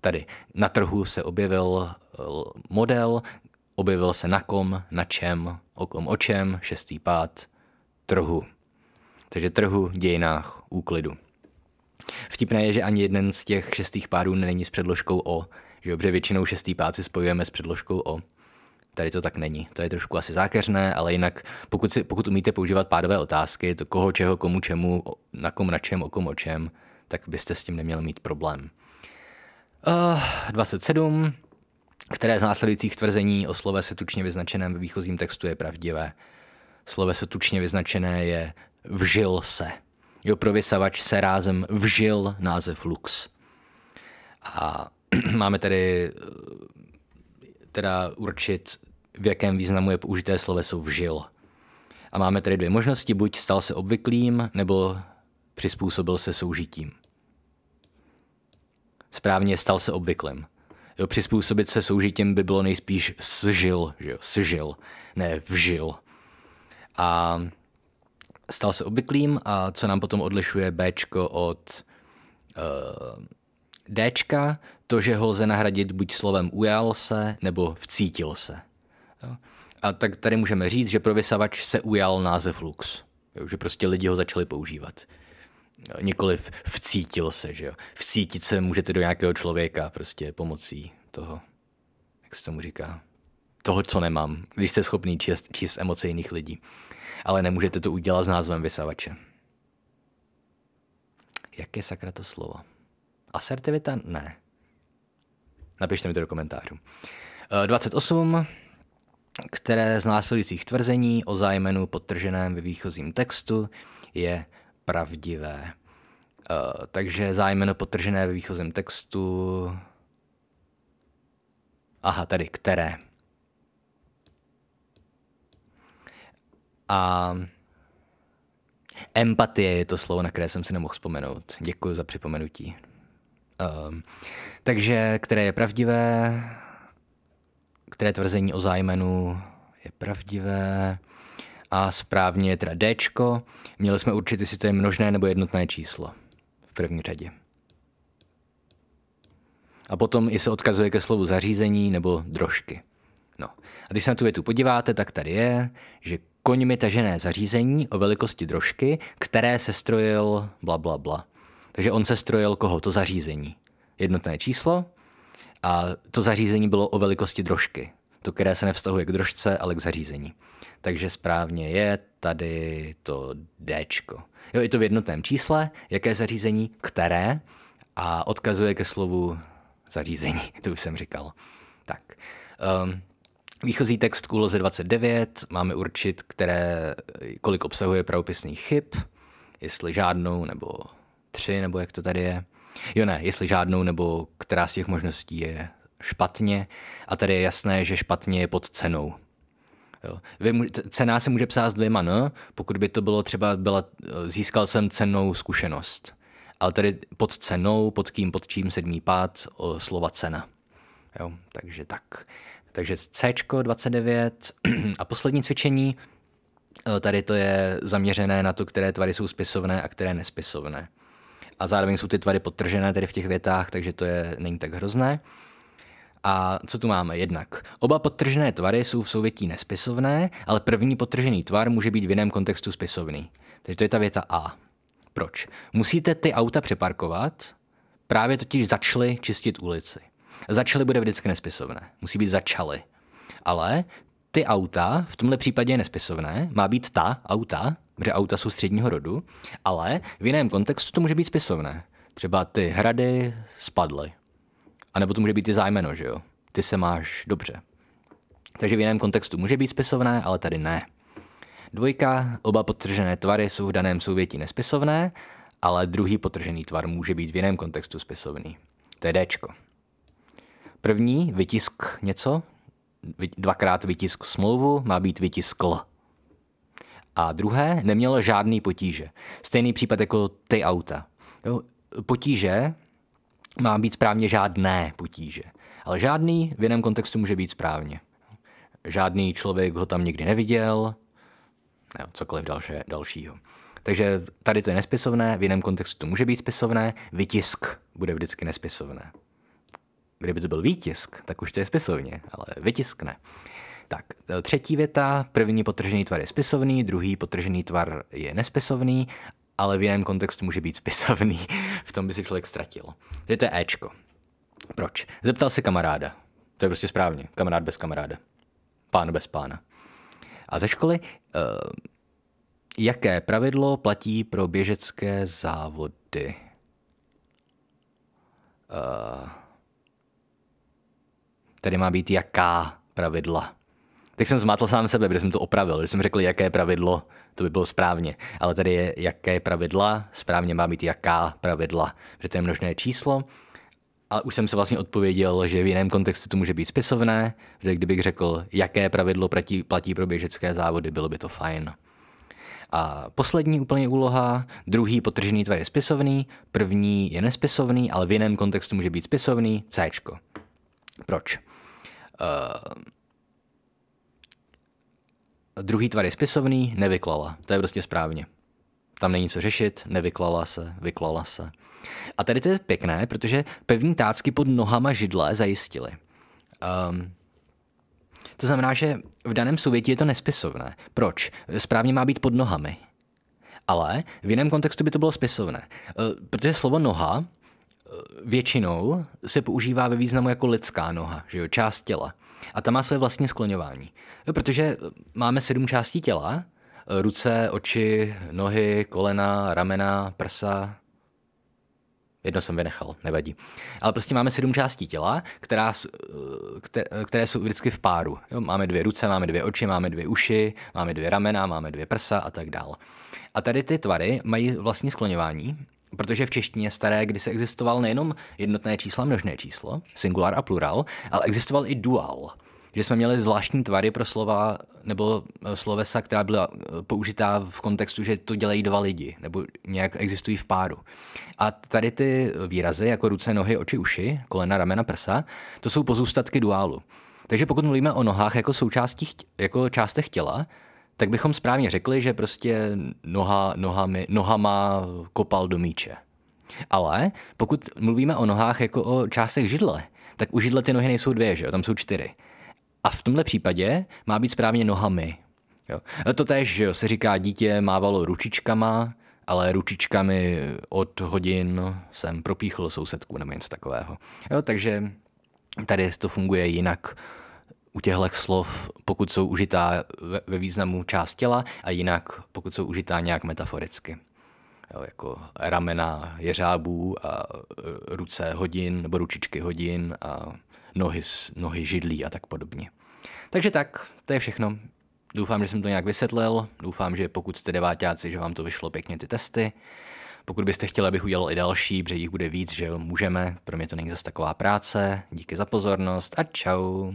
tady na trhu se objevil eh, model, objevil se na kom, na čem, o o očem, šestý pád, trhu. Takže trhu, dějinách, úklidu. Vtipné je, že ani jeden z těch šestých pádů není s předložkou o, že dobře, většinou šestý pád si spojujeme s předložkou o. Tady to tak není. To je trošku asi zákeřné, ale jinak, pokud, si, pokud umíte používat pádové otázky, to koho, čeho, komu, čemu, na kom, na čem, o kom, o čem, tak byste s tím neměli mít problém. Uh, eh, 27. Které z následujících tvrzení o se tučně vyznačeném ve výchozím textu je pravdivé? se tučně vyznačené je vžil se. Jo, pro vysavač se rázem vžil název Lux. A (clears throat) máme tady eh, teda určit, v jakém významu je použité sloveso vžil. A máme tedy dvě možnosti, buď stal se obvyklým, nebo přizpůsobil se soužitím. Správně stal se obvyklým. Jo, přizpůsobit se soužitím by bylo nejspíš sžil, že jo, sžil, ne vžil. A stal se obvyklým a co nám potom odlišuje B od uh, Dčka, to, že ho lze nahradit buď slovem ujal se nebo vcítil se. Jo? A tak tady můžeme říct, že pro vysavač se ujal název Lux. Jo? Že prostě lidi ho začali používat. Nikoliv vcítil se, že jo. Vcítit se můžete do nějakého člověka prostě pomocí toho, jak se tomu říká, toho, co nemám, když jste schopný číst, číst emoce jiných lidí. Ale nemůžete to udělat s názvem vysavače. Jaké sakra to slovo? Asertivita? Ne. Napište mi to do komentářů. 28 eh, které z následujících tvrzení o zájmenu podtrženém ve výchozím textu je pravdivé. Eh, takže zájmeno podtržené ve výchozím textu... Aha, tady, které. A empatie je to slovo, na které jsem si nemohl vzpomenout. Děkuji za připomenutí. Um, takže které je pravdivé, které tvrzení o zájmenu je pravdivé a správně je teda Dčko. Měli jsme určit, jestli to je množné nebo jednotné číslo v první řadě. A potom i se odkazuje ke slovu zařízení nebo drožky. No. A když se na tu větu podíváte, tak tady je, že koňmi tažené zařízení o velikosti drožky, které se strojil bla bla bla. Takže on se strojil koho? To zařízení. Jednotné číslo a to zařízení bylo o velikosti drožky. To, které se nevztahuje k drožce, ale k zařízení. Takže správně je tady to D. Jo, je to v jednotném čísle, jaké zařízení, které a odkazuje ke slovu zařízení, (laughs) to už jsem říkal. Tak. Um, Výchozí text k úloze 29 máme určit, které, kolik obsahuje pravopisných chyb, jestli žádnou nebo tři, nebo jak to tady je. Jo ne, jestli žádnou, nebo která z těch možností je špatně. A tady je jasné, že špatně je pod cenou. Jo. Vy, cena se může psát s dvěma n, pokud by to bylo třeba, byla, e, získal jsem cenou zkušenost. Ale tady pod cenou, pod kým, pod čím sedmý pád o, slova cena. Jo, takže tak. Takže C 29 (clears throat) a poslední cvičení, e, tady to je zaměřené na to, které tvary jsou spisovné a které nespisovné a zároveň jsou ty tvary podtržené tady v těch větách, takže to je, není tak hrozné. A co tu máme? Jednak oba podtržené tvary jsou v souvětí nespisovné, ale první podtržený tvar může být v jiném kontextu spisovný. Takže to je ta věta A. Proč? Musíte ty auta přeparkovat, právě totiž začaly čistit ulici. Začaly bude vždycky nespisovné. Musí být začaly. Ale ty auta, v tomhle případě je nespisovné, má být ta auta, protože auta jsou středního rodu, ale v jiném kontextu to může být spisovné. Třeba ty hrady spadly. A nebo to může být i zájmeno, že jo? Ty se máš dobře. Takže v jiném kontextu může být spisovné, ale tady ne. Dvojka, oba potržené tvary jsou v daném souvětí nespisovné, ale druhý potržený tvar může být v jiném kontextu spisovný. To je Dčko. První, vytisk něco, dvakrát vytisk smlouvu, má být vytiskl a druhé nemělo žádný potíže. Stejný případ jako ty auta. Jo, potíže má být správně žádné potíže, ale žádný v jiném kontextu může být správně. Žádný člověk ho tam nikdy neviděl, nebo cokoliv další, dalšího. Takže tady to je nespisovné, v jiném kontextu to může být spisovné, vytisk bude vždycky nespisovné. Kdyby to byl výtisk, tak už to je spisovně, ale vytisk ne. Eh, třetí věta, první potržený tvar je spisovný, druhý potržený tvar je nespisovný, ale v jiném kontextu může být spisovný. (laughs) v tom by si člověk ztratil. Je to Ečko. Proč? Zeptal se kamaráda. To je prostě správně. Kamarád bez kamaráda. Pán bez pána. A ze školy, uh, jaké pravidlo platí pro běžecké závody? Uh, tady má být jaká pravidla? tak jsem zmátl sám sebe, protože jsem to opravil, když jsem řekl, jaké pravidlo, to by bylo správně. Ale tady je, jaké pravidla, správně má být jaká pravidla, protože to je množné číslo. A už jsem se vlastně odpověděl, že v jiném kontextu to může být spisovné, že kdybych řekl, jaké pravidlo platí, platí pro běžecké závody, bylo by to fajn. A poslední úplně úloha, druhý potržený tvar je spisovný, první je nespisovný, ale v jiném kontextu může být spisovný, C. Proč? Uh, Druhý tvar je spisovný, nevyklala. To je prostě správně. Tam není co řešit, nevyklala se, vyklala se. A tady to je pěkné, protože pevní tácky pod nohama židle zajistili. Um, to znamená, že v daném souvětí je to nespisovné. Proč? Správně má být pod nohami. Ale v jiném kontextu by to bylo spisovné. E, protože slovo noha e, většinou se používá ve významu jako lidská noha, že jo, část těla. A ta má své vlastní skloňování. Jo, protože eh, máme sedm částí těla, eh, ruce, oči, nohy, kolena, ramena, prsa, Jedno jsem vynechal, nevadí. Ale prostě máme sedm částí těla, která, eh, které jsou vždycky v páru. Jo, máme dvě ruce, máme dvě oči, máme dvě uši, máme dvě ramena, máme dvě prsa a tak dál. A tady ty tvary mají vlastní skloňování protože v češtině staré, kdy se existoval nejenom jednotné číslo a množné číslo, singular a plural, ale existoval i dual, že jsme měli zvláštní tvary pro slova nebo eh, slovesa, která byla eh, použitá v kontextu, že to dělají dva lidi nebo nějak existují v páru. A tady ty výrazy, jako ruce, nohy, oči, uši, kolena, ramena, prsa, to jsou pozůstatky duálu. Takže pokud mluvíme o nohách jako součástí, jako částech těla, tak bychom správně řekli, že prostě noha, nohami, nohama kopal do míče. Ale pokud mluvíme o nohách jako o částech židle, tak u židle ty nohy nejsou dvě, že jo? tam jsou čtyři. A v tomhle případě má být správně nohami. Jo. To tež že jo, se říká, dítě mávalo ručičkama, ale ručičkami od hodin jsem propíchl sousedku nebo něco takového. Jo, takže tady to funguje jinak u těchto slov, pokud jsou užitá ve významu část těla a jinak, pokud jsou užitá nějak metaforicky. Jo, jako ramena jeřábů a e, ruce hodin nebo ručičky hodin a nohy, nohy židlí a tak podobně. Takže tak, to je všechno. Doufám, že jsem to nějak vysvětlil. Doufám, že pokud jste devátáci, že vám to vyšlo pěkně ty testy. Pokud byste chtěli, abych udělal i další, protože jich bude víc, že jo, můžeme. Pro mě to není zase taková práce. Díky za pozornost a čau.